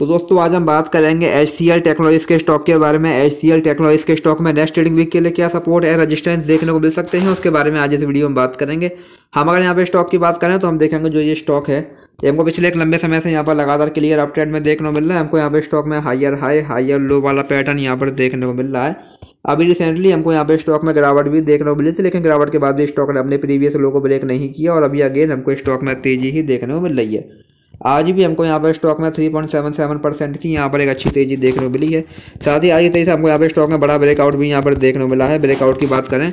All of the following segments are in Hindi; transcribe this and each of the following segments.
तो दोस्तों आज हम बात करेंगे एच सी एल टेक्नोलॉजीज के स्टॉक के बारे में एच सी एल टेक्नोलॉजीज के स्टॉक में नेक्स्ट ट्रेडिंग वीक के लिए क्या सपोर्ट है रजिस्टेंस देखने को मिल सकते हैं उसके बारे में आज इस वीडियो में बात करेंगे हम अगर यहाँ पे स्टॉक की बात करें तो हम देखेंगे जो ये स्टॉक है ये हमको पिछले एक लंबे समय से यहाँ पर लगातार क्लियर अप में देखने को मिल रहा है हमको यहाँ पे स्टॉक में हायर हाई हायर लो वाला पैटर्न यहाँ पर देखने को मिल रहा है अभी रिसेंटली हमको यहाँ पे स्टॉक में गिरावट भी देखने को मिली थी लेकिन गिरावट के बाद भी स्टॉक ने अपने प्रीवियस लो को ब्रेक नहीं किया और अभी अगेन हमको स्टॉक में तेजी ही देखने को मिल रही है आज भी हमको यहाँ पर स्टॉक में three point seven seven percent की यहाँ पर एक अच्छी तेजी देखने को मिली है साथ ही आज की तेजी से हमको यहाँ पर स्टॉक में बड़ा ब्रेकआउट भी यहाँ पर देखने को मिला है ब्रेकआउट की बात करें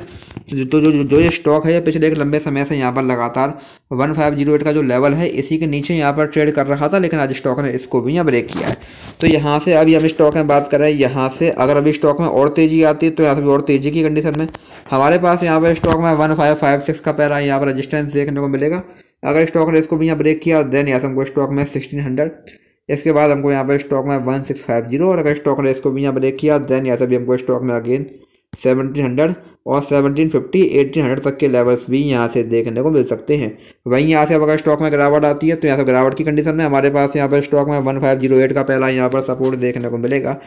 तो जो जो ये स्टॉक है ये पिछले एक लंबे समय से यहाँ पर लगातार वन फाइव जीरो एट का जो लेवल है इसी के नीचे यहाँ पर ट्रेड कर रहा था लेकिन आज स्टॉक ने इसको भी यहाँ ब्रेक किया है तो यहाँ से अभी हम स्टॉक में बात कर रहे हैं यहाँ से अगर अभी स्टॉक में और तेज़ी आती है तो यहाँ से भी और तेज़ी की कंडीशन में हमारे पास यहाँ पर स्टॉक में वन फाइव फाइव सिक्स का पैरा यहाँ पर रजिस्टेंस देखने को मिलेगा अगर स्टॉक ने इसको भी यहाँ ब्रेक किया देन यहाँ से हमको स्टॉक में सिक्सटीन हंड्रेड इसके बाद हमको यहाँ पर स्टॉक में वन सिक्स फाइव जीरो और अगर स्टॉक ने इसको भी यहाँ ब्रेक किया देन यहाँ से भी हमको स्टॉक में अगेन सेवनटीन हंड्रेड और सेवनटीन फिफ्टी एटीन हंड्रेड तक के लेवल्स भी यहाँ से देखने को मिल सकते हैं वहीं यहाँ से अगर स्टॉक में गिरावट आती है तो यहाँ से गिरावट की कंडीशन में हमारे पास यहाँ पर स्टॉक में वन फाइव जीरो एट का पहला यहाँ पर सपोर्ट देखने को मिलेगा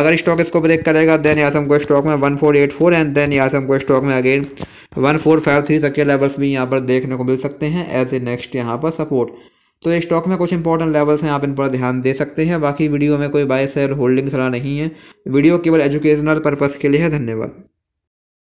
अगर स्टॉक इसको ब्रेक करेगा देन यहाँ से हमको स्टॉक में one four eight four and then यहाँ से हमको स्टॉक में again one four five three तक के लेवल्स भी यहाँ पर देखने को मिल सकते हैं एज ए नेक्स्ट यहाँ पर सपोर्ट तो स्टॉक में कुछ इंपॉर्टेंट लेवल्स हैं आप इन पर ध्यान दे सकते हैं बाकी वीडियो में कोई बाय सेल होल्डिंग सलाह नहीं है वीडियो केवल एजुकेशनल पर्पज़ के लिए है धन्यवाद